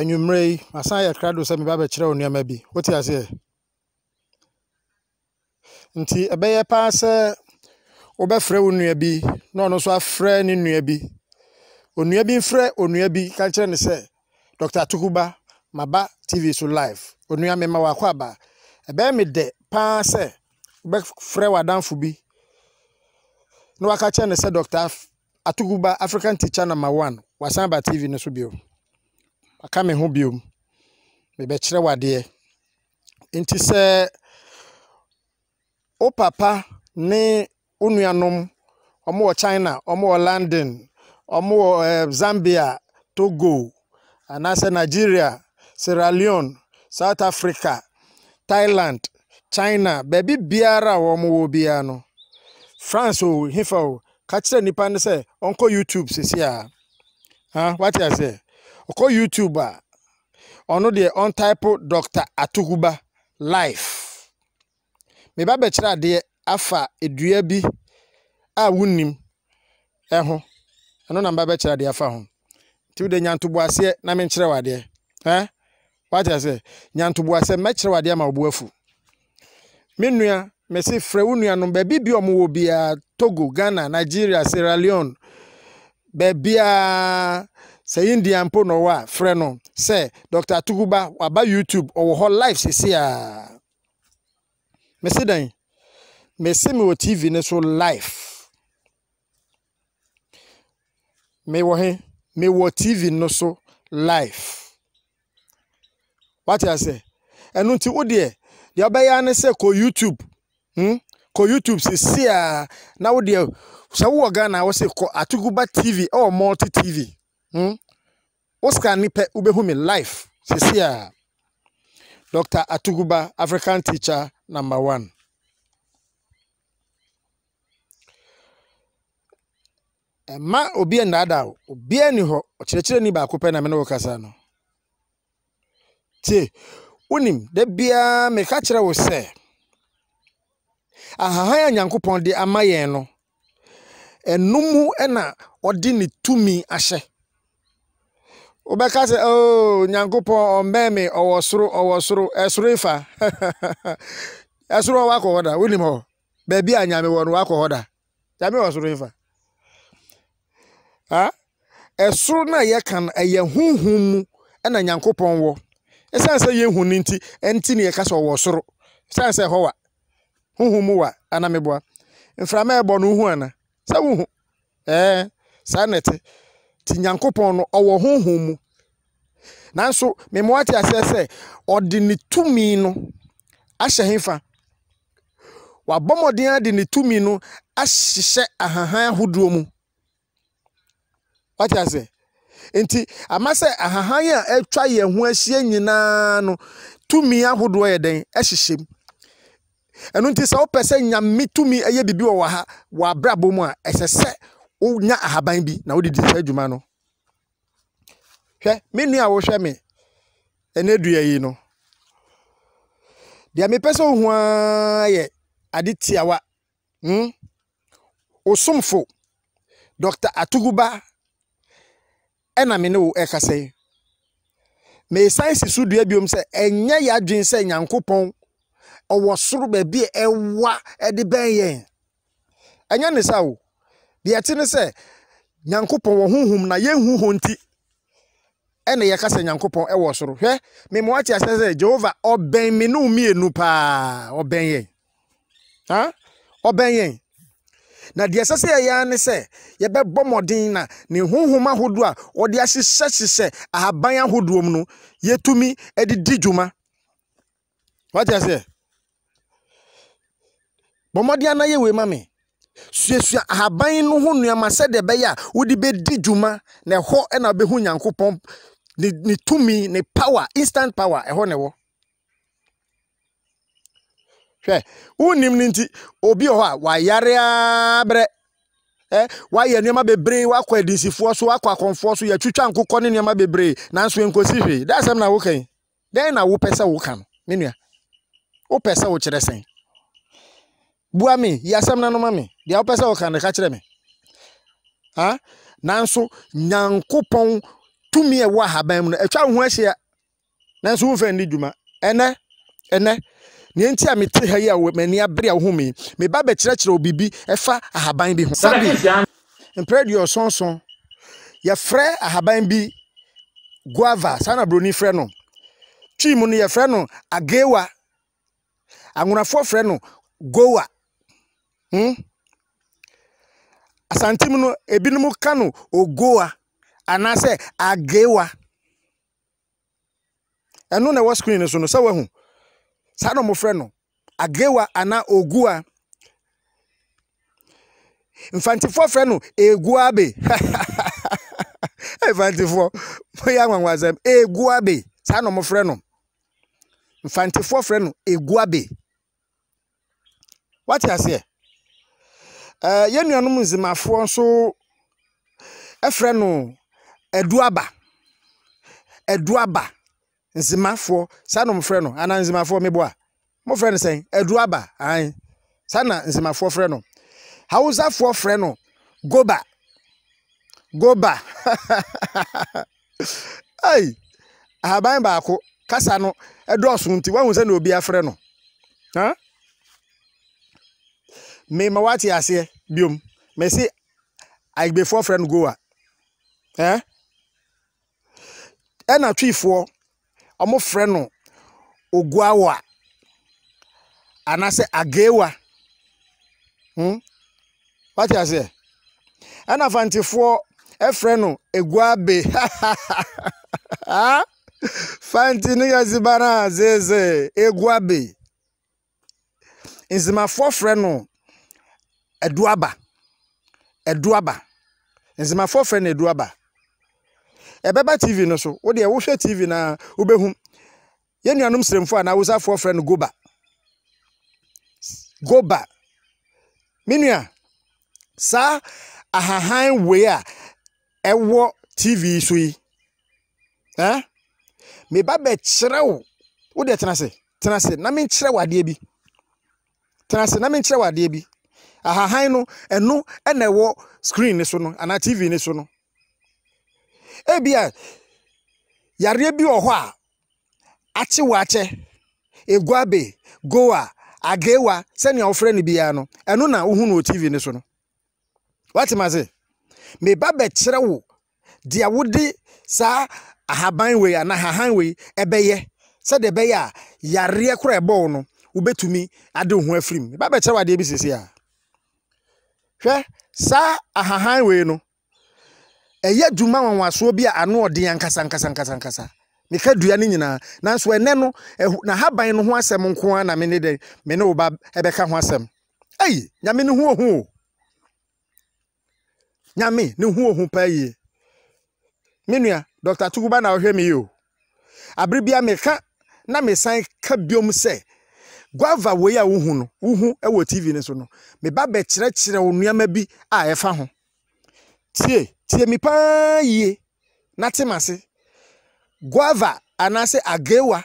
anwummerɛ yi masan yɛ krado sɛ meba bɛkyerɛ wo nneɛma bi wote aseɛ nti ɛbɛyɛ paa sɛ wobɛfrɛ wo nua bi na ɔno nso afrɛ ne nua bi onua bi mfrɛ onua bi ka kyerɛ ne sɛ dr tukuba maba tv so live onua mema wakɔ aba ɛbɛyɛ me dɛ paa sɛ wobɛfrɛ w'adamfo bi na waka kyerɛ ne sɛ dr atukuba african teacher number one wasan ba tv no so bio aka me ho biom mebɛkyerɛ wadeɛ nti sɛ wo papa ne wo nuanom ɔmo china ɔmo london ɔmo wɔ eh, zambia togo anaasɛ nigeria sierra leone south africa thailand china baabi biara a wɔn biara no france o hefa o ka kyerɛ nipa no sɛ ɔnkɔ youtube sisi a ha wate aseɛ ɔkɔ youtube a ɔno deɛ ɔntype dr atokuba life meba bɛkyerɛ adeɛ afa edua bi a wunim ɛho ɛno na mba bɛkyerɛ adeɛ afa ho nti wode nyantoboaseɛ na menkyerɛ wɔ adeɛ ɛn wate ase nyantoboaseɛ mɛkyerɛ wɔ adeɛ ama ɔbo afu me nua mɛsi frɛ wo nuanom baabi bi ɔmo wɔ biara togo ghana nigeria sierra leone baabiara sɛ yi ndia mpo na ɔwɔ a frɛ no sɛ dr tukuba waba youtube ɔwɔ hɔ live sisi a mesi dan mesi mi wɔ tv ne so live mewɔ he mewɔ tv no so live wate ase ɛnu nti wo deɛ deɛ ɔbɛyɛ ane sɛ kɔ youtube hmm? kɔ youtube sisi a na wo deɛ sɛ wowɔ ghana a wɔsɛ kɔ atukuba tv ɛwɔ multi tv. Hmm? wo sika ne pɛ wobɛhu me life sesi a dr atuguba african teacher number one mma obi nnaadaa obiara ni hɔ ɔkyerɛkyerɛni baako pɛ na me ne wo kasa no tie wonim da biara meka kyerɛ wo sɛ ahahan a nyankopɔn de ama yɛn no ɛno mu na ɔde ne tumi ahyɛ wobɛka sɛ o ɔmmɛn me ɔwɔ soro ɔwɔ soro ɛsoro ifa ɛsoro hɔ wakɔ hɔ da wonim hɔ baabi a nyame wɔ no wakɔ hɔ da nyame wɔ soro ifa ah? ɛsoro no a yɛka no ɛyɛ honhom mu ɛna nyankopɔn wɔ ɛsiane sɛ yɛhu no nti ɛnti ne yɛka sɛ ɔwɔ soro ɛsiane sɛ ɛhɔ wa honhom mu wa anameboa mframa ɛbɔ no wohu ana sɛ wohu ɛɛ saa nti nyankopɔn no ɔwɔ honhom mu nanso mmemoa ate aseɛ sɛ ɔde ne tumi no ahyɛ hefa wabɔ mmɔden de ne tumi no ahyehyɛ ahahan ahodoɔ mu wate aseɛ nti ama sɛ ahahan a atwa yɛn ho ahyia nyinaa no tumi ahodoɔ yɛ den hyehyɛ mu ɛno nti sɛ wopɛ sɛ nyame tumi yɛ biribi wɔ wɔ ha wɔ abrabɔ mu a ɛsɛ sɛ wonya ahaban bi na wode di saa adwuma no hwɛ me nua a wohwɛ me ɛnɛ dua yi no deɛ mepɛ sɛ wohu yɛ ade tiawa hmm? osomfo dr atuguba ɛna me ne wo ɛkasa yi mesan si so dua biom sɛ ɛnyɛ yɛ adwene sɛ nyankopɔn ɔwɔ soro baabi a ɛwa ɛde bɛn yɛn ɛnyɛ ne sa o deɛ ya sɛ nyankopɔn wɔ honhom na yɛnhu nti ɛna yɛkasa nyankopɔn ɛwɔ soro hwɛ mema asɛ sɛ jehova ɔbɛn me ne mmienu paa ɔbɛn yɛn ha ɔbɛn yɛn na deɛ ɛsɛ sɛ yɛyɛ ne sɛ yɛbɛbɔ mmɔden na ne honhom ahodoɔ a ahyehyɛhyehyɛ ahaban ahodoɔ mu no yɛtumi de di dwuma wate aseɛ bɔmmɔden ana ma me suasua ahaban no ho nneɛma sɛdeɛ ɛbɛyɛ a wode bɛdi dwuma na ɛhɔ na wobɛhu nyankopɔn ne ne tumi ne power instant power ɛhɔ na ɛwɔ hwɛ wonim no nti obi wɔ hɔ a wayare abrɛ ɛ wayɛ nneɛma bebree wakɔ adinsifoɔ so wakɔ akɔnfoɔ so yɛtwitwa nkokɔ ne nneɛma bebree nanso nkosi hwee da asɛm na woka yi dɛn na wopɛ sɛ woka no menua wopɛ sɛ wokyerɛ sɛn bua me yi na noma mi me deɛ wopɛ sɛ woka no kyerɛ me ha nanso nyankopɔn tumi a ɛwɔ ahaban mu no atwa wo ho ahyia nanso womfa nni dwuma ɛnɛ ɛnɛ nea nti a mete ha yi a m'ani abere a wohome meba bɛkyerɛkyerɛ obibi ɛfa ahaban bi ho sabi mprɛ deɛ ɔsonson yɛfrɛ ahaban bi guava saa na buroni frɛ no twi mu no yɛfrɛ no agewa anwonafoɔ frɛ no gowa Asante hmm? asantim no ebinom ka no ogoa anaasɛ agewa ɛno na ɛwɔ screen so no sɛ wahu saa na wɔfrɛ no agewa anaa ogua mfantifoɔ frɛ no eguabe mfantifoɔ moyɛ anwanwasɛm eguabe saa na wɔfrɛ no mfantifoɔ frɛ no eguabe wate aseɛ ɛɛ eh, yɛn nuanom nzimafoɔ nso ɛfrɛ no ɛduaba ɛduaba nzimafoɔ saa na wɔn frɛ no anaa nzimafoɔ mi boa mo frɛ no sɛn ɛduaba ahan saa na nzimafoɔ frɛ no hausafoɔ frɛ no goba goba ai ahaban baako kasa no ɛdɔɔso nti wɔn ahun sɛ na obi afrɛ no ha mmɛma wate aseɛ. biom mesi agbefoɔ frɛ no goa ɛn ɛna twifoɔ ɔmo no oguawa anaasɛ agewa hmm wate aseɛ ɛna e ɛfrɛ no eguabe ha fanti ne yɛsi zeze eguabe no. ɛduaba ɛduaba nzɛmafoɔ frɛ no ɛduaba ɛbɛba tv no so wodeɛ wohwɛ tv na wobɛhu yɛn nuanom sremfoɔ anaa wosafoɔ frɛ no goba goba me nua saa ahahan wei a ɛwɔ tv so yi ɛn meba bɛkyerɛ wo wodeɛ tena se tena se na menkyerɛ wo adeɛ bi tena se na menkyerɛ wo adeɛ bi ahahan no ɛno ɛna ɛwɔ screen ne so no anaa tv ne so no ebia yareɛ bi wɔ hɔ a akye wɔ akyɛ eguabe goa agewa sɛnea wɔfrɛ no biara no ɛno na wohu no wɔ tv ne so no wate ma se meba bɛkyerɛ wo deɛ wode saa ahaban wei anaa ahahan wei ɛbɛyɛ sɛdeɛ ɛbɛyɛ a yareɛ kora ɛbɔ no wobɛtumi ade wo ho afiri mu meba bɛkyerɛ wo adeɛ bi sisi a hwɛ saa ahahan wei no ɛyɛ dwuma nwanwasoɔ bi a ano ɔden ankasa ankasa ankasa ankasa meka dua no nyinaa nanso ɛnɛ no n'ahaban no ho asɛm nko ara na mene dɛ mene wo ba ɛbɛka ho asɛm ɛyi nyame ne ho ohu o nyame ne ho ohu paa yie me nua dr tukuba na ɔhwɛ me yi o abere bia na mesan ka biom sɛ guava wei a wohu no wohu wɔ tv no so no meba bɛkyerɛkyerɛ wo nneɛma bi a ɛfa ho tie tie mi paa yie na tem ase guava anaasɛ agewa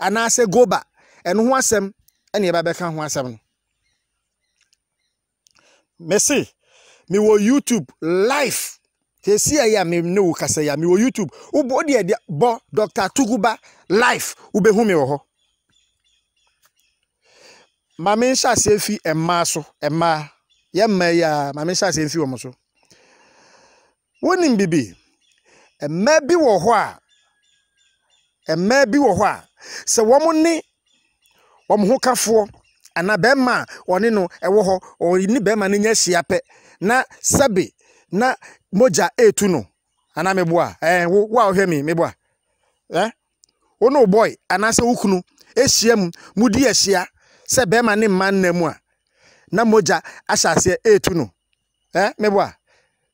anaasɛ goba ɛno ho asɛm ɛna yɛba bɛka ho asɛm no mese mewɔ youtube live tesi ayi a mi wo kasa yi a mi youtube wobɔ deɛ deɛ bɔ dr tuguba life wobɛhu mi wɔ hɔ. maame nhyɛ aseɛ fi mmaa so mmaa yɛ mmaa yi a maame nhyɛ aseɛ fi wɔn so wɔnim bibi mmaa bi wɔ hɔ a mmaa bi wɔ hɔ a sɛ wɔn ne wɔn ho kafoɔ ana bɛrima a wɔne no ɛwɔ hɔ ɔne bɛrima no nyɛ hyia pɛ na sɛbe na mogya etunu no ana meboa ɛɛ wo wo a ɔhwɛ mi meboa ɛ wo ne bɔi anaasɛ wo kunu ehyia mu mu di ahyia. sɛ bɛrima ne mma nna mu a na mogya ahyɛ aseɛ etu no ɛɛ meboa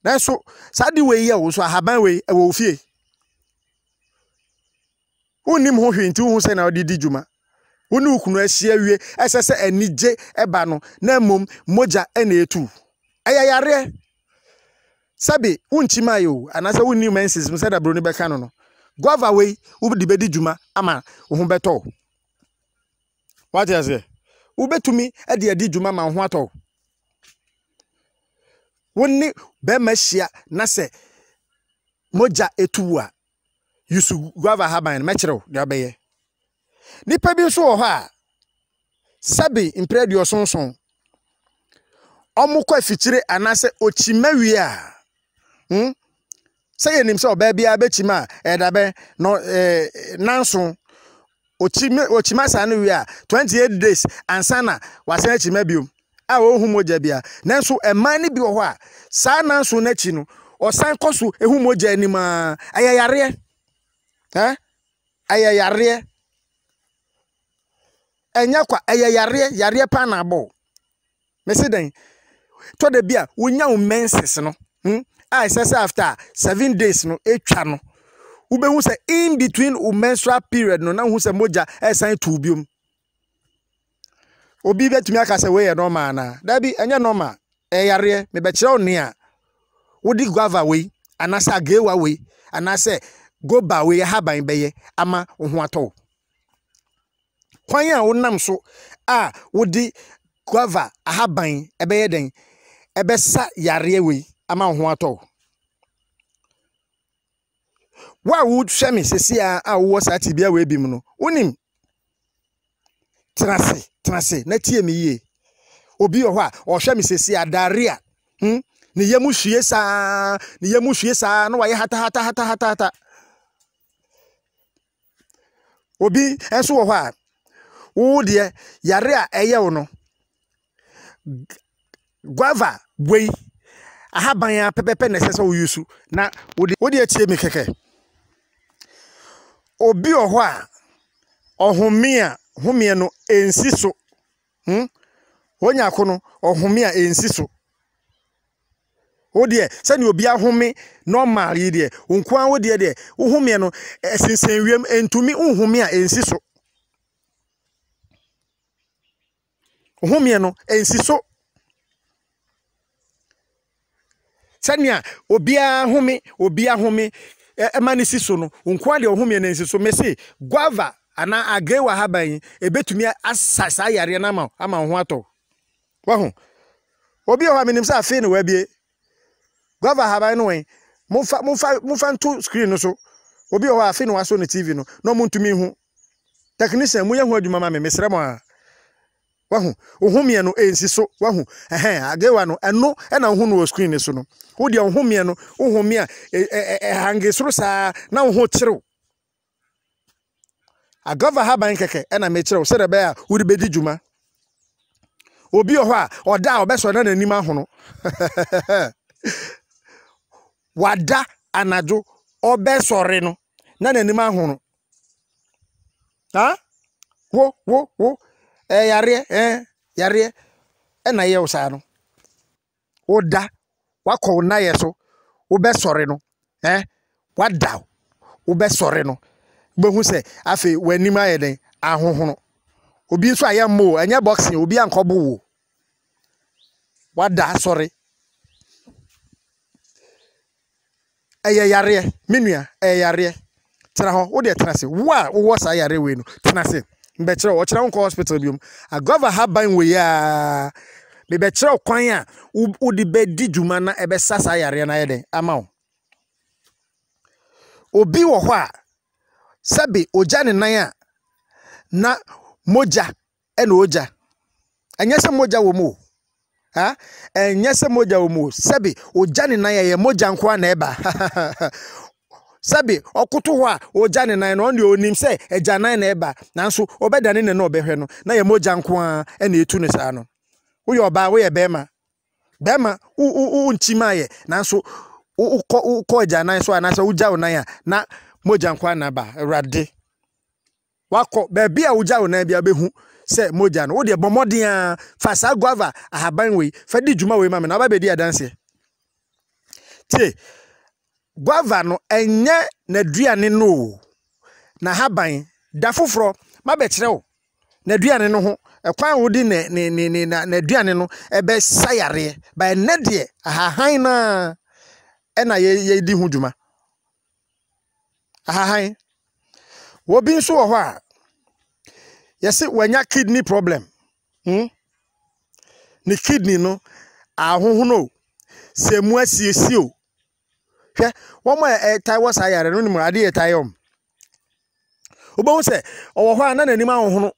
nanso saa de wei yɛ wo so ahaban wei ɛwɔ ofie wonnim ho hwee nti wohu sɛ na wɔde di dwuma wo ne wokunu ahyia wie ɛsɛ sɛ anigye ɛba no na mmom mogya ɛna etu ɛyɛ yareɛ sabi wonkyim ayɛ o anaasɛ wonni menses mu sɛda buroni bɛka no no guava wei wobɛtumi de adi dwuma ma ho atɔ wo ne bɛrima hyia na sɛ mogya etu a yusu guava haban no mɛkyerɛ wo deɛ ɔbɛyɛ nipa bi nso wɔ hɔ a sɛbi mpere deɛ ɔsonson ɔmo kɔ afikyire anaasɛ okyima wie a hmm? sɛ yɛ nim sɛ ɔbaa biara bɛkyima a ɛdabɛ no ɛɛ okyima saa no a 28 days ansa na wasan akyima biom a ɔhu mogya bia nanso mmaa ni bi wɔ a saa nanso n'akyi no ɔsan kɔ so ehu mogya anim a ɛyɛ yareɛ ɛn ɛyɛ yareɛ ɛnyɛ kwa ɛyɛ yareɛ yareɛ paa na abɔ dan tɔ de bi a wonya wo menses no hmm? a ɛsɛ after seven days no etwa no. wobɛhu sɛ in between wo menstrual period no na wohu sɛ mogya ɛsan to biom obi bɛtumi aka sɛ woyɛ nɔma anaa dabi ɛnyɛ nɔma ɛyareɛ mebɛkyerɛ wo a wode guava wei anaasɛ agewa wei anaasɛ goba wei ahaban bɛyɛ ama wo ho atɔ wo kwan a wonam so a wode guava ahaban ɛbɛyɛ dɛn ɛbɛsa yareɛ wei ama wo ho atɔ wo wo a wohwɛ me sese a a wowɔ saa tibia wei bi mu no wonim tena se tena se na tie me yie obi wɔ hɔ a ɔhwɛ me sese a daria hmm? ne yam hwie saa ne yam hwie saa na hata hatahatahatatahata obi nso wɔ hɔ a wo deɛ yare a ɛyɛ wo no guava wei ahaban a pɛpɛpɛ na ɛsɛ sɛ woyi so na wode atie me kɛkɛ obi wɔ a ɔhome a homeɛ no ɛnsi so hmm? wonya no ɔhome a ensi so wodeɛ sɛnea obi ahome normal yi deɛ nkoa wodeɛ deɛ wohomeɛ no ɛsensɛn wiem ntumi nhome a ɛnsi so homeɛ no ɛnsi so sɛnea obiara home obiara home ɛma ne si so no nkoa deɛ ɔho mmienu nsi so mɛsi guava anaa agrewa haban yi ebetumi asa saa yareɛ no ama ama ho atɔ wahu obi wɔ hɔ a menim sɛ afei na wabie guava haban no wɔn mofa mofa mofa nto screen no so obi wɔ hɔ a afei na wasɔ ne tv no na ɔmo ntumi ho technician mo yɛ ho adwuma ma me mesrɛ mo a. wahu ohun mmienu ɛnsi so wahu ɛhɛn agewa no ɛno ɛna ohun no wɔ screen ne so no wodeɛ ohun mmienu ohun mi a ɛhange e, e, e, soro saa na ohun kyerew agava haban kɛkɛ ɛna mekyerɛw sɛdeɛ ɛbɛyɛ a wode bɛdi juma. obi wɔ hɔ a da a ɔbɛsɔ na n'anim ahono wada anadwo ɔbɛsɔre no na n'anim ahono ha wo wo wo yareɛ yareɛ ɛna yɛ wo saa no woda wakɔ wo nayɛ so wobɛsɔre no wada wobɛsɔre no wobɛhu sɛ afei ayɛ den ahohono obi nso ayɛ mmo o ɛnyɛ boxing obi ankɔbo wo wada asɔre ɛyɛ yareɛ me ɛyɛ yareɛ tena hɔ wodeɛ tena se wo a wowɔ saa yareɛ wei no tena se mbɛkyerɛ wo ɔkyerɛ wo nkɔ hospital biom agava haban wei a mebɛkyerɛ wo kwan a wode bɛdi dwuma na ɛbɛsa saa yareɛ na ayɛ dɛn ama wo obi wɔ hɔ a sɛbe ogya ne nan a na mogya ɛna ogya ɛnyɛ sɛ mogya wɔ mu o ɛnyɛ sɛ mogya wɔ mu o sɛbe ogya ne nan a ɛyɛ mogya nko a na ɛba sabi ọkụtụ hụ a ụja ne nan no ɔne ɔnim sɛ agya nan na ɛba nanso ɔbɛdane ne na ɔbɛhwɛ no na yɛ mogya nko a ɛna ɛtu ne saa no woyɛ ɔbaa woyɛ bɛrima bɛrima wonkyim ayɛ nanso wokɔ agya nan so anaasɛ wogya wo nan a na mogya nko na ba awurade wakɔ baabi a wogya wo nan bi abɛhu sɛ mogya no wodeɛ bɔ mmɔden a fa saa guava ahaban wei fa di dwuma wei ma me na wobɛbɛdi adanseɛ tie guava no ɛnyɛ n'aduane no o n'ahaban da foforɔ mabɛkyerɛ wo n'aduane no ho ɛkwan a di ne ne ne ne n'aduane no ɛbɛsa yareɛ ba ɛnɛ deɛ ahahan naa ɛna yɛ yɛdi hu juma ahahan bi nso wɔ hɔ a yɛsi wanya kidney problem hmm? ne kidney no ahohono sɛ mu asiesie o. hwɛ wɔn a ɛtae eh, wɔ saa yare no nim wɔn sɛ ɔwɔ hɔ a na n'anim ahohono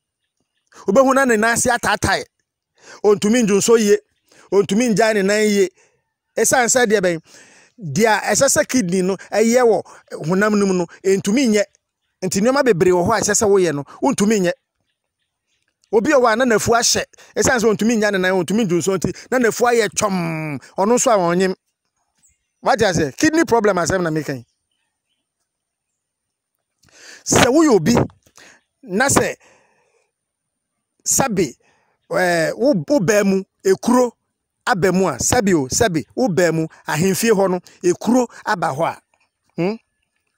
wobɛhu na ne nan ase ataatae ɔntumi yie ɔntumi ngyae ne nan yie ɛsan sɛ deɛ bɛn deɛ ɛsɛ sɛ kidney no ɛyɛ wɔ honam no mu no ntumi nyɛ nti nneɛma bebree wɔ hɔ a ɛsɛ sɛ woyɛ no nyɛ obi wɔ na ahyɛ sɛ wagye ase kidney problem asɛm na meka yi sɛ woyɛ obi na se sabi ɛɛ eh, wobɛɛ mu ekuro aba mu a sabi o sabi wobɛɛ mu ahemfie hɔ no ekuro aba hɔ a hmm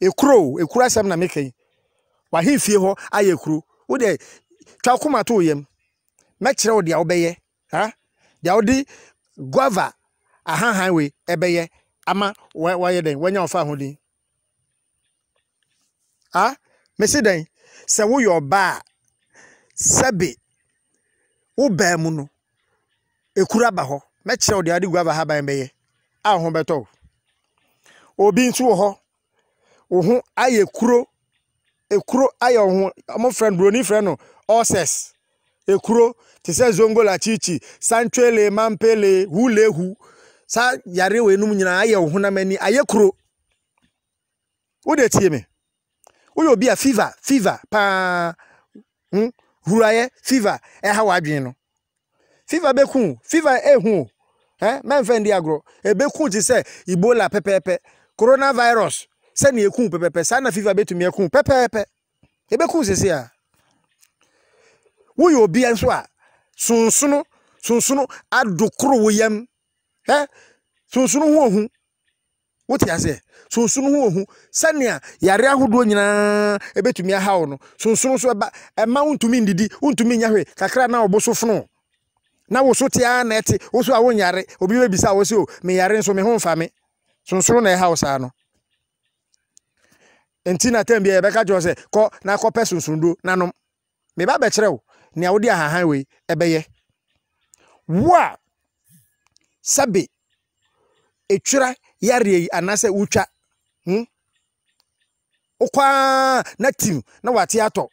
ekuro o ekuro asɛm na meka yi wahemfie hɔ ayɛ ekuro wodeɛ twa koma to yam mɛkyerɛ wo deɛ wobɛyɛ ha deɛ odi guava ahahan wei ɛbɛyɛ ama wayɛ dɛn wanya ɔfa ho din a ah, mesi dɛn sɛ woyɛ ɔbaa sɛbe wobaa mu no ekura ba hɔ mɛkyerɛ wo deɛ ade guaba ha ban bɛyɛ a ah, ho bɛtɔ wo obi nso wɔ hɔ wo ho ayɛ kuro ekuro ayɛ wo ho ɔmo frɛ no broni frɛ no ɔsɛs ekuro te sɛ zongola kyikyi santwele mampele hulehu. sa yare wɔ enum nyinaa ayɛ wo honam ani ayɛ kuro wode tie me woyɛ obi a fever fever paa hmm? hurayɛ fever ɛha w'adwene no fever bɛku fever ehu eh? mɛmfɛ ndi agorɔ ebɛku te sɛ ebola pɛpɛɛpɛ coronavirus sɛnea eku pɛpɛɛpɛ saa na fever bɛtumi eku pɛpɛɛpɛ ebɛku sese a woyɛ obi nso a sunsunu sunsunu adokoro wo yam. ɛ sunsun ho ohun wote ase sunsun ho ohun sɛnea yare ahodoɔ nyinaa ebetumi aha wo no sunsun nso ɛba ɛma ntumi ndidi ntumi nyahwe kakra na ɔbo so funu na woso te ara na ɛte woso a wonyare obi bɛbisa a wɔsi o oh, me yare nso me ho nfa me sunsun na ɛha wo saa no nti na tɛn bi yɛbɛka kyerɛ sɛ kɔ na kɔpɛ sunsun do na nom meba bɛkyerɛ wo nea wode ahahan wei ɛbɛyɛ wo a Sabi, etwira yareɛ yi anaasɛ wotwa hmm? okwaa na tim na wate atɔ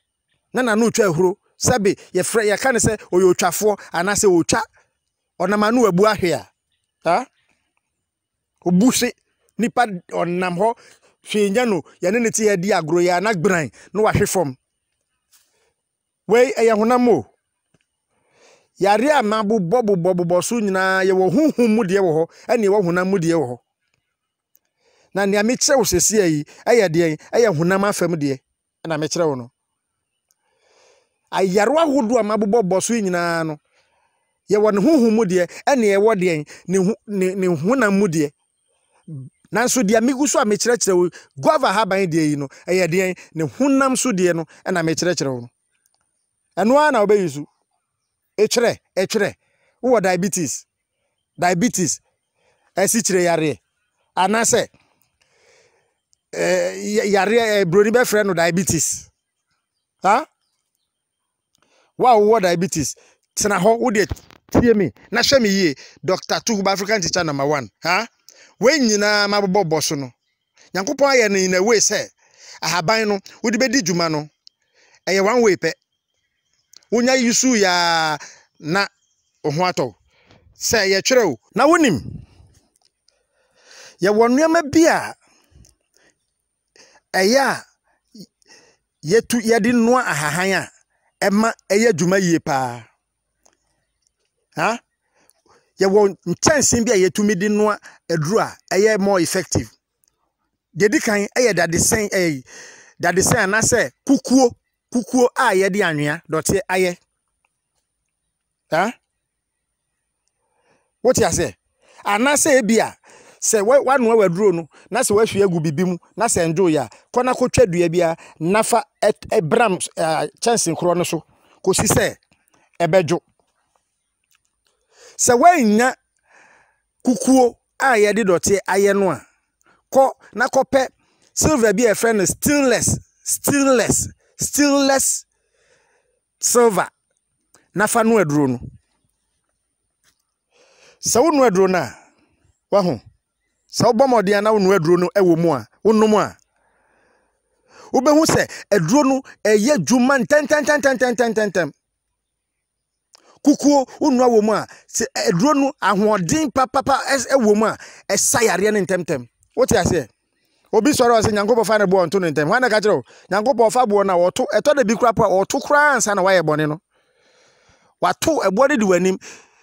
na nano otwa ahuro sɛbe yɛfrɛ yɛka ne sɛ ɔyɛ otwafoɔ anaasɛ otwa ɔnam ano wabu ahwe a ha obu hwe nipa ɔnam hɔ hwee nya no yɛne ne te yɛdi agorɔ yɛ anagbran na wahwe fam wei ɛyɛ honam o yare a mabobɔbobɔbobɔ so nyinaa yɛwɔ honhom mu deɛ wɔ hɔ ɛne yɛwɔ honam mu deɛ wɔ hɔ na nea mekyerɛ wo sesia yi ɛyɛ deɛ ɛyɛ honam afam deɛ ɛna mekyerɛ wo no ayare ahodoɔ a mabobɔbɔ so nyinaa no yɛwɔ ne honhom mu deɛ ɛne yɛwɔ deɛ ne ne honam mu deɛ nanso deɛ megu so a mekyerɛkyerɛ wo guava haban deɛ yi no ɛyɛ deɛ ne honam so deɛ no ɛna mekyerɛkyerɛ wo no ɛno na wobɛyi so ɛtwerɛ ɛtwerɛ wowɔ diabetes diabetes asikyire yareɛ anaasɛ eh, yareɛ eh, buroni bɛfrɛ no diabetes ha wo a wowɔ diabetes tena hɔ wodeɛ tie me na hwɛ me yie dr tuhuba african teacher number one ha wei nyinaa mabobɔbɔ so no nyankopɔn ayɛ no in a sɛ ahaban no wode bɛdi dwuma no ɛyɛ one way pɛ wonya yi ya na wo ho atɔ sɛ yɛtwerɛ o na wonim yɛwɔ nneɛma bi a ɛyɛ a yɛtu yɛde noa ahahan a ɛma ɛyɛ adwuma yie paa ha yɛwɔ nkyɛnsee bi a yɛtumi de noa aduro a ɛyɛ more effective deɛ di kan ɛyɛ dadesɛn ɛyɛ dadesɛn anaasɛ kukuo kukuo a yɛde anwea dɔteɛ ayɛ ha wote ase anaasɛ ebi a sɛ wanoa waduro no na sɛ wahwie agu bibi mu na sɛ ndoo yɛ a kɔna kɔtwa dua biara nafa bram kyɛnse korɔ no so kosi sɛ ɛbɛdwo sɛ woannya kukuo a yɛde dɔteɛ ayɛ no a kɔ na kɔpɛ silver bi a yɛfrɛ no stainless stainless stainless silver nafa no aduro no sɛ wo no aduro no a waho sɛ wobɔ mmɔden a na wo no aduro no wɔ mu a wonom a wobɛhu sɛ aduro no ɛyɛ adwuma ntɛntɛntɛntɛntɛntɛntɛm kukuo wonua wɔ mu a sɛ aduro no ahoɔden papapa wɔ mu a ɛsa yareɛ no ntɛmntɛm wote aseɛ obi sɔrɔ ɔsɛ nyankopɔn fa ne boɔ nto no ntɛm hwan na ka kyerɛ o nyankopɔn fa boɔ no a wɔto ɛtɔ da bi kora po a wɔto koraa ansa na woayɛ bɔne no wato ɛboɔ no di w'anim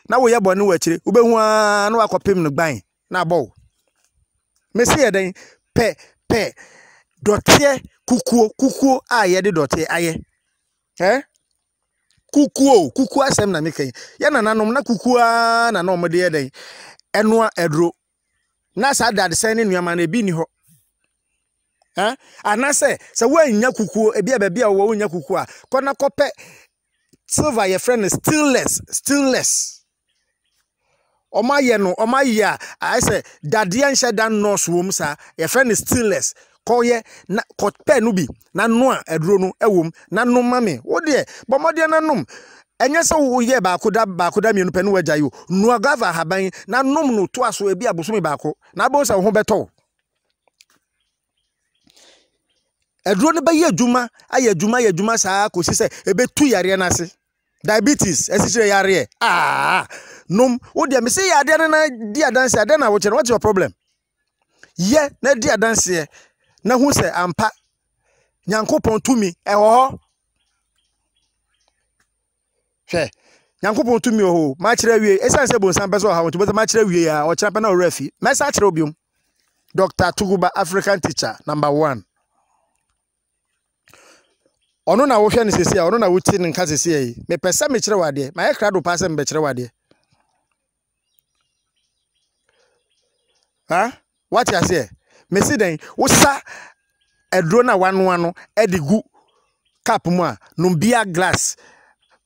na woyɛ bɔne w'akyire wobɛhu aa na wakɔpem no gban na abɔ wo mesi yɛ dɛn pɛ pɛ dɔteɛ kukuo kukuo a yɛde dɔteɛ ayɛ ɛɛ kukuo kukuo asɛm na meka yi yɛ nananom na kukuo aa na na wɔde yɛ dɛn ɛnoa ɛduro na saa dadesɛn ne nneɛma no ebi ni hɔ anaasɛ sɛ woannya kukuo ebi a baabi a wɔwɔ wonya kukuo a kɔ na kɔpɛ silver yɛfrɛ no stainless stainless ɔmo ayɛ no ɔmo ayɛ a ayɛ sɛ dadeɛ nhyɛ da nɔɔso wɔ mu saa yɛfrɛ no stainless kɔyɛ na kɔpɛ no bi na no a aduro no ɛwɔ mu na no ma mi wo deɛ bɔmɔdeɛ na nom ɛnyɛ sɛ woyɛ baako da baako da mmienu pɛ no wagya yi o nua gava ahaban na nom no to aso ebi abosom baako na abɛn sɛ wo ho aduro no bɛyɛ juma, ayɛ juma ayɛ juma saa kò si sɛ ebetu yareɛ nasi, diabetes esikyire yareɛ aa nom wo deɛ mesi yɛ adeɛ no na di adanseɛ adeɛ na wɔkyerɛ what's your problem yɛ na di adanseɛ na ho sɛ ampa nyankopɔn tumi ɛwɔ hɔ hwɛ nyankopɔn tumi wɔ hɔ makyerɛ awie esiane sɛ bonsan pɛ sɛ ɔha wɔn tubɛ sɛ makyerɛ awie a ɔkyerɛ pɛ na ɔwura fi mɛsa akyerɛ obiom dr tuguba african teacher number one ɔno na wohwɛ no sese a ɔno na wotie ne nka sese yi mepɛ sɛ mekyerɛ wo adeɛ mayɛ krado paa sɛ mebɛkyerɛ wo adeɛ ha wate aseɛ mesi dɛn wosa aduro no a wanoa no de gu cup mu a nom bia glass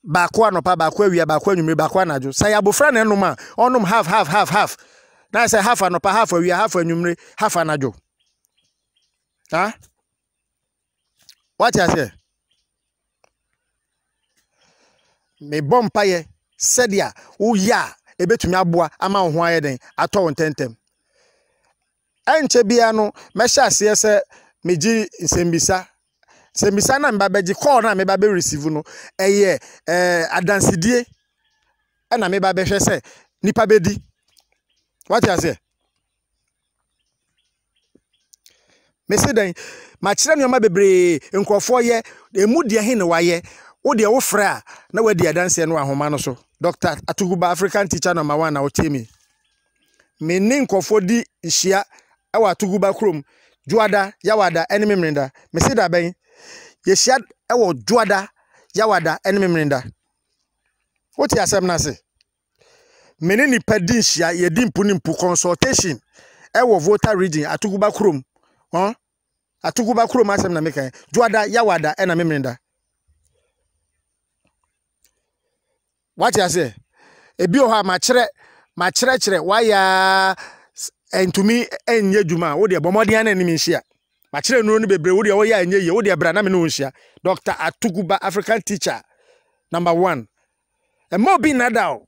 baako anɔpa baako awia baako anwummere baako anadwo sɛ yɛ abɔfra na ɛnom a ɔnom half half half half na sɛ half anɔpa half awia half anwummere half anadwo ha wate aseɛ mebɔ mpayɛ sɛdeɛ woyɛ a ɛbɛtumi aboa ama wo ho ayɛ den atɔ wo ntɛntɛm ɛnkyɛ biara no mɛhyɛ aseɛ sɛ megye nsɛmbisa nsɛmbisa na meba bɛgye kɔɔ na meba bɛreceive no ɛyɛ ɛɛ adansidie ɛna meba bɛhwɛ sɛ nipa bɛdi wate aseɛ mesi dan makyerɛ nneɛma bebree nkurɔfoɔ yɛ emu deɛ he na wayɛ wo deɛ wo frɛ a na wadi adanseɛ no ahoma no so dr atukuba african teacher number one na wotie mi me ne nkɔfoɔ di nhyia ɛwɔ atukuba kurom juada yawada ɛne mimrinda mesi da bɛn yɛhyia ɛwɔ juada yawada ɛne mimrinda wote asɛm no ase me ne nipa di nhyia yɛdi mpu ne mpu consultation ɛwɔ voter region atuguba kurom huh? Atuguba kurom asɛm na meka juada yawada ɛna mimrinda wate ase ebi wɔ hɔ a waya makyerɛkyerɛ wayɛ ntumi nyɛ dwuma a wodeɛ bɔ mmɔden ana anim nhyia makyerɛ nnuro no bebree wodeɛ wɔyɛ a nyɛ yie wodeɛ bra na me ne wo dr atuguba african teacher number one e mo bi da o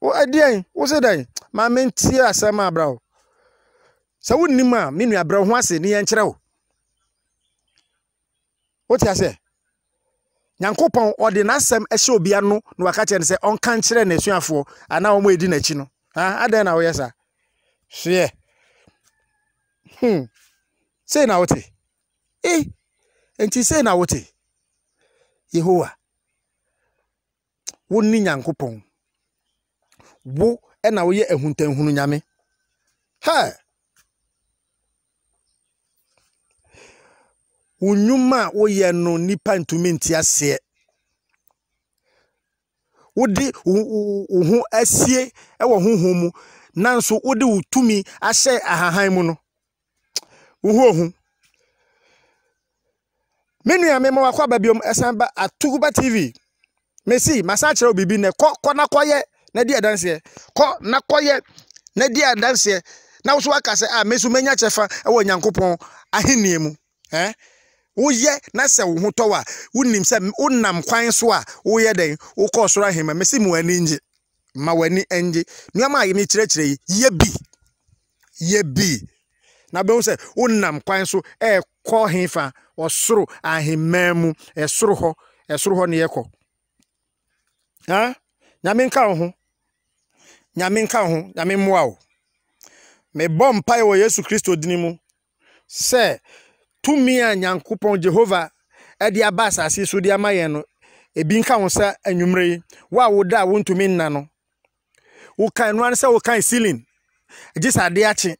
wo ɛdeɛn wo sɛ eh, dɛn maame ntie asɛm abra o sɛ wonnim a me nua brɛ ho ase ne yɛnkyerɛ wo wote asɛ nyankopɔn ɔde n'asɛm ɛhyɛ obi ano na waka kyerɛ no sɛ ɔnka nkyerɛ n'asuafoɔ anaa wɔn edi n'akyi no ha adan na wɔyɛ sa hweɛ hmm sei na wote eh nti sei na wote yehowa wo ni nyankopɔn wo ɛna woyɛ ahuntanhunu nyame wo nnwuma a woyɛ no nipa ntumi nte aseɛ wode wo ho asie ɛwɔ honhom mu nanso wode wo tumi ahyɛ ahahan mu no wo ho ohu me nua me ma wakɔ aba biom ɛsan ba atukuba tv mesi masa akyerɛ wo biribi nɛ kɔ kɔ na kɔyɛ na di adanseɛ kɔ n'akɔyɛ kɔyɛ na di adanseɛ na woso waka sɛ a ah, mesu mɛnya kyɛfa wɔ nyankopɔn ahenniɛ mu ɛɛ eh? woyɛ na sɛ wo ho tɔw a wonim sɛ wonam kwan so a woyɛ dɛn wokɔ soro ahema mesi ma w'ani ngye ma w'ani ngye nneɛma a mekyerɛkyerɛ yi yɛ bi yɛ bi na bɛhu sɛ wonam kwan so ɛɛkɔ fa ɔsoro ahemmaa mu ɛsoro hɔ ɛsoro hɔ ne yɛkɔ ha nyame nka wo ho nyame nka wo ho nyame mmoa wo mebɔ mpaeɛ wɔ yesu kristo din mu sɛ tumi a nyankopɔn jehova de aba asase so de ama yɛn no ebi nka ho sɛ anwummerɛ yi wo a woda a wontumi nna no woka nnoa no sɛ wokan ceiling gye sɛ adeɛ akye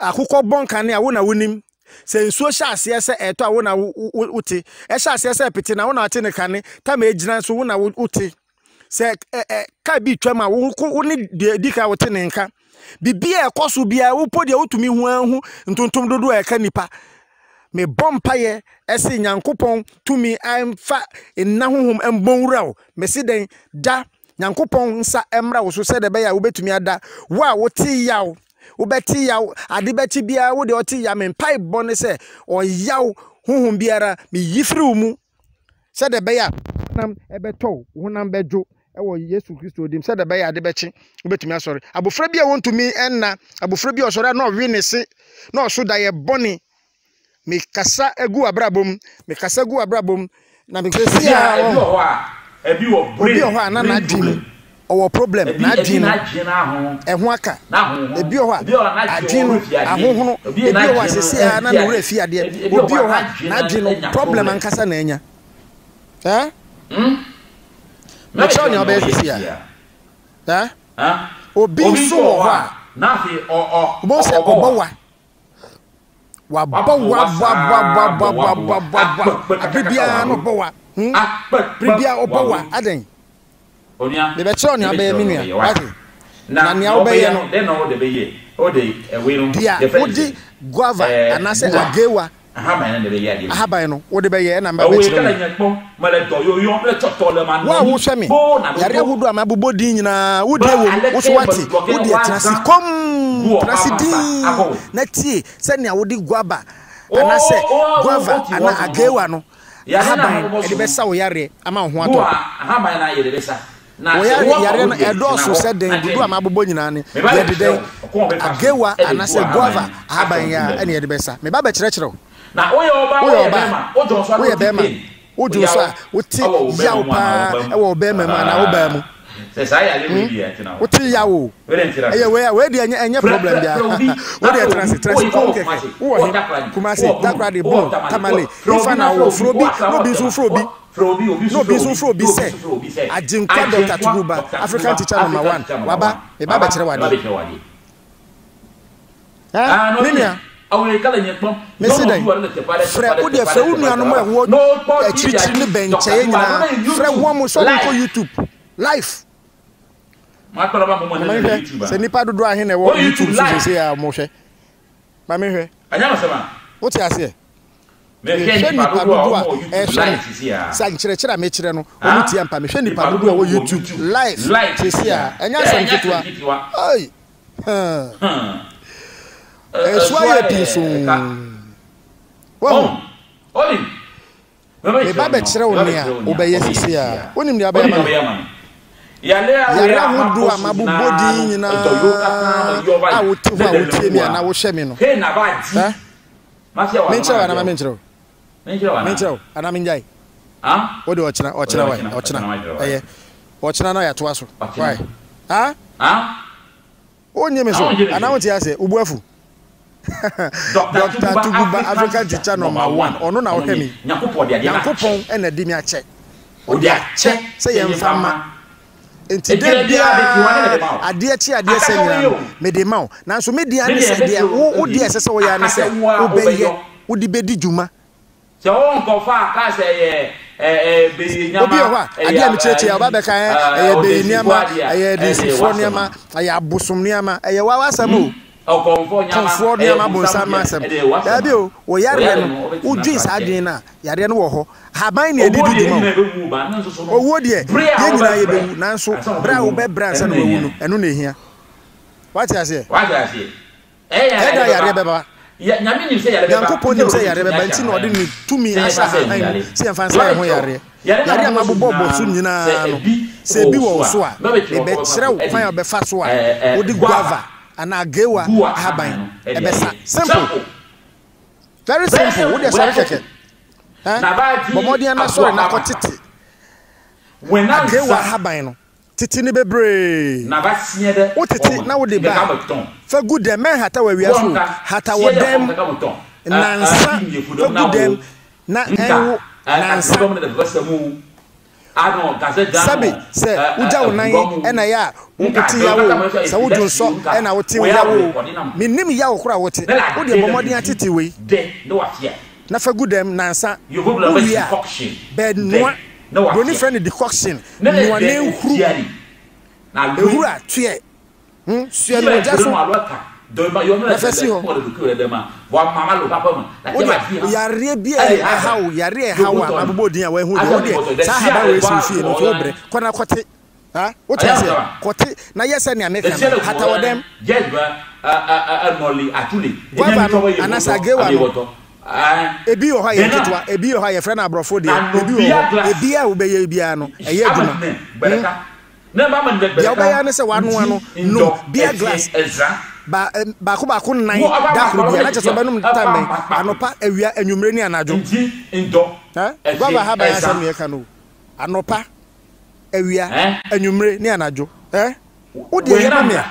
akokɔ bɔ nkane a wo na wonim sɛ nsuo hyɛ aseɛ sɛ ɛtɔ a wo na wote ɛhyɛ aseɛ sɛ ɛpete na wo na ate ne kane tam egyina so wo na wote sɛ ɛɛ kaa bi twam a wo ne deɛ di ka wote ne nka. biribiaa ɛkɔ so biaa wopɔ deɛ wotumi ho ara ho ntontom dodoɔ a ɛka nipa mebɔ mpaeɛ ɛsɛ nyankopɔn tumi amfa nna honhom mbɔ nwura wo mesi dɛn da nyankopɔn nsa mmra wo so sɛdeɛ ɛbɛyɛ a wobɛtumi ada wo a wote yaw wobɛte yaw ade bɛkyi biara wo deɛ ɔte yaw mempae bɔ ne sɛ ɔyaw honhom biara meyi firi wo mu sɛdeɛ ɛbɛyɛ a honam ɛbɛtɔ wo honam bɛdwo ɛwɔ yesu kristo dim sɛ dɛbɛyɛ ade bɛkye wobɛtumi asɔre abofra bi a wɔntumi ɛnna abofra bi ɔsɔre a na ɔwe ne se na ɔso da yɛ bɔne mekasa agu abrabom mekasa agu abrabom na mekasi a ɛbi wɔ hɔ a ɛbi wɔ brain obi wɔ hɔ a na n'adi mu ɔwɔ problem n'adi mu ɛho aka ebi wɔ hɔ a adi mu ahohoro ebi wɔ hɔ a sisi a na n'owurɛ fi adeɛ obi wɔ hɔ a n'adi mu problem ankasa n'anya ɛɛ. Hmm? mekyerɛ nea ɔbɛyɛ sisi obi nso wɔ hɔ a wobɛhu sɛ ɔbɔ wa wabɔ wa bɔbɔbɔbɔbɔbɔbɔ abiri biara no ɔbɔ wa abiri biara ɔbɔ wa adan mebɛkyerɛ nea ɔbɛyɛ me na nea no eh, guava eh, agewa ahaban no de bɛyɛ adeɛ ahaban no wode bɛyɛ ɛna mbɛ bɛkyerɛ mu ɛwɔ yɛkɛlɛ mɛlɛtɔ yoyo mɛlɛtɔtɔ lɛ ma nɔ wa wohwɛ me yare ahodoɔ a ma bobɔ din nyinaa wode wɔ mu woso wate wode atena se kɔm tena se din na tie sɛnea wode guaba oh, anaasɛ oh, oh, guava ana agewa no ahaban ɛde bɛsa wo yareɛ ama wo ho atɔ wɔyare yare no ɛdɔɔso sɛ den dodo a ma bobɔ nyinaa ne yɛde dɛn agewa anaasɛ guava ahaban yɛ a ɛne yɛde bɛsa meba bɛkyerɛkyerɛ wo na woyɛ ɔbaa woyɛ bɛrima wodwo so woyɛ bɛrima wodwo so a wote yaw paa ɛwɔ bɛrima mu ana wo baa mu wote yaw o ɛyɛ wei a wei deɛ ɛnyɛ ɛnyɛ problem bia wo deɛ transit transit kɔn kɛkɛ tamale nifa na wo furo bi n'obi nso furo bi n'obi nso furo bi sɛ agyenkwa tuguba african teacher number one waba eba bɛkyerɛ wade ɛɛ ne nua frɛ wo deɛ frɛ wo nuanom a ɛwɔ akyirikyiri ne bɛnkyɛeɛ nyinaa frɛ wɔn mo sɛ wonkɔ youtube live mamehwɛ sɛ nnipa dodoɔ ahe na ɛwɔ youtube so sɛsei a mohwɛ mamehwɛ wote aseɛ mehwɛ nipa dodoɔ a ɛhwɛ no sa nkyerɛkyerɛ a mekyerɛ no ɔmo tia mpa mehwɛ nipa dodoɔ a ɛwɔ youtube live sɛsei a ɛnyɛ asɛm ketewa ɛso pii so meba bɛkyerɛ wo nea wobɛyɛ sise a wonim deɛ abɛyɛ ma ya a mabobɔ din nyinaa a wote hɔ a wotie mi anaa wohyɛ mi no menkyerɛ wo anaa menkyerɛ wo menkyerɛ wo anaa wode ɔkyena ɔkyena ɔkyena ɛyɛ ɔkyena na yɛatoa so wae a me so anaa wobu dr tuguba africa teacher number one ɔno na ɔhwɛ mi nyankopɔn ɛna di mi akyɛ ɔde akyɛ sɛ yɛn ma nti de biara adeɛ kye adeɛ sɛ nyinaa mede ma o nanso me deɛ ne sɛ deɛ wo wo deɛ ɛsɛ sɛ wɔyɛ ne sɛ wobɛyɛ wode bɛdi dwuma. obi wɔ a adeɛ a mekyerɛkyerɛ ɔba bɛka ɛyɛ beyi nneɛma ɛyɛ disifoɔ nneɛma ɛyɛ abosom nneɛma ɛyɛ wawa asɛm o. Hmm. tɔnfoɔ nneɛma bonsam asɛm daabi o wɔ yareɛ no wodwi saa adwene no a yareɛ no wɔ hɔ haban ne ɛdidi dwuma o owuo deɛ yɛn nyinaa yɛbɛwu nanso berɛ a wobɛbrɛ ansa no wawu no ɛno na ɛhia wate aseɛ ɛda yareɛ bɛba nyankopɔn nim sɛ yareɛ bɛba nti na ɔde ne tumi asa haban mu sɛ yɛmfa nsa yɛ ho yareɛ yàrá àmà bọ̀bọ̀ bọ̀ so nyinaa no sɛ ebi wɔ so a ɛbɛkyerɛ kwan a ɔbɛfa so a eh, eh, wòde guava anaa gewa ahaban ɛbɛsa simple very simple wo de sɔre kɛkɛ bɔmɔden ana sɔre na kɔ tete gewa ahaban no tete ne bebree wo tete na wo de ba fɛ gu dɛm mɛ hata wɔ awia so hata wɔ dɛm nansa fɛ gu dɛm na ɛwo nansa sabi sɛ wogya wo nan ɛna yɛ a wonkote yawo sɛ wodwo nsɔ ɛna wote wo yawo mennim yawo koro a wote wode bɔmmɔden atete wei na fa gu dɛm nansa wowie a bɛnoa buroni frɛ no decoction noane huru ɛwura teɛ sua no gya dɔnba yɔn mɛ fɛsɛ hɔ mɔlɛ dugu yɛrɛ dɛ ma bɔn a mama lɔ papa ma o de yare bi ɛ e, ha o yare ɛ e, ha o a bɛ b'o di yan wa ehun e o de saa ha b'a wele sun fi yen o t'o brɛ kɔnɔ kɔte ha o tɛ se kɔte na yɛ sɛ nin a mɛ fɛn a hata wɔ dɛm. jɛliba nɔli atule. guaba no anasa gewa no ebi wɔ hɔ yɛ nketewa ebi wɔ hɔ yɛ fɛn aborɔfo deɛ ebi wɔ hɔ ebi a wobɛyɛ biara no ɛyɛ adwuma deɛ wobɛyɛ ne sɛ wanoa no no beer glass Eh, baako baako nnan da koro bia na sɛ ɔbɛnum time anɔpa awia anwummerɛ ne anadwo guaba ha bɛyɛ asɛm neɛ ka no anɔpa awia na ne anadwo ya yɛma me a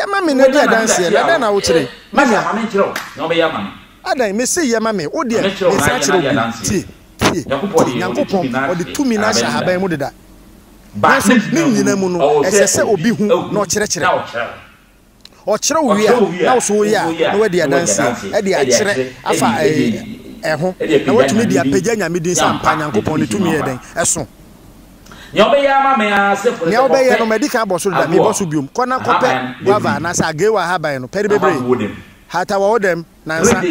yɛma me na di adanseɛ na dɛn na wokyerɛ adan mese yɛma me wodeɛ mesa kyerɛ obi tie tie nyankopɔn ɔde tumi ahyɛ ahaban mu deda ne mu no ɛsɛ sɛ obi hu na ɔkyerɛkyerɛ ɔkyerɛ wo wie a na so woyɛ a na woadi adanseɛ ɛde akyerɛ afa ɛho na woatumi de apagya nyame din sɛ mpa nyankopɔn ne tumi yɛ dɛn ɛso nea wobɛyɛ no madi kan bɔ so doda mebɔ so biom kɔna kɔpɛ guava anaasɛ agewa haban no pɛde bebree hatawa wo dɛm nansa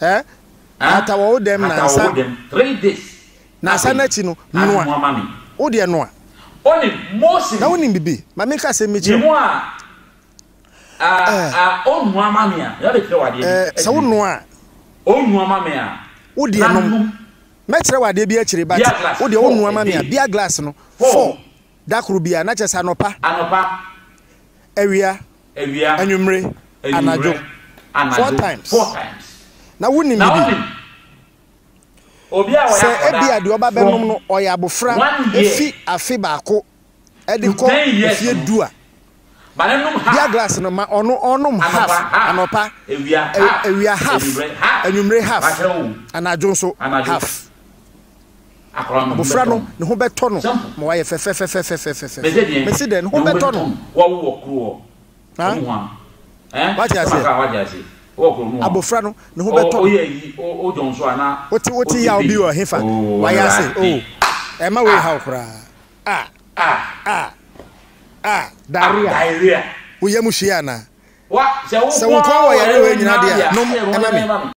ɛ hatawa wo dɛm nansa nansa n'akyi no noa wodeɛ noa na wonim bibi ma meka sɛ mekyerɛ ɔnua ah, eh. ah, a yɛde kyerɛ wadeɛ bi. Eh, eh, sɛ wonua. ɔnua ma mi a. wodeɛ nom bi akyire bat wodeɛ wonua ma mi bia glass no four dakoro bia na anọpa sɛ anɔpa. anɔpa. awia. awia anwummere anadwo four times. four times. na bi sɛ ebi a deɛ ɔba efi afi baako ɛde bia glass no ma ɔno ɔnom half anɔpa e, ewia half enumere half anadwo nso half abofra no ne ho bɛtɔ no ma wayɛ fɛfɛfɛfɛfɛfɛ mesi dɛ ne ho bɛtɔ no wate aseɛ abofra no ne ho bɛtɔ no wɔ wayɛ ase ɛma wei koraa ah. Ah. Ah. a ah, daria woyɛ mu hyiaa naa sɛ wokɔ wɔ yare wei nyina deɛ nom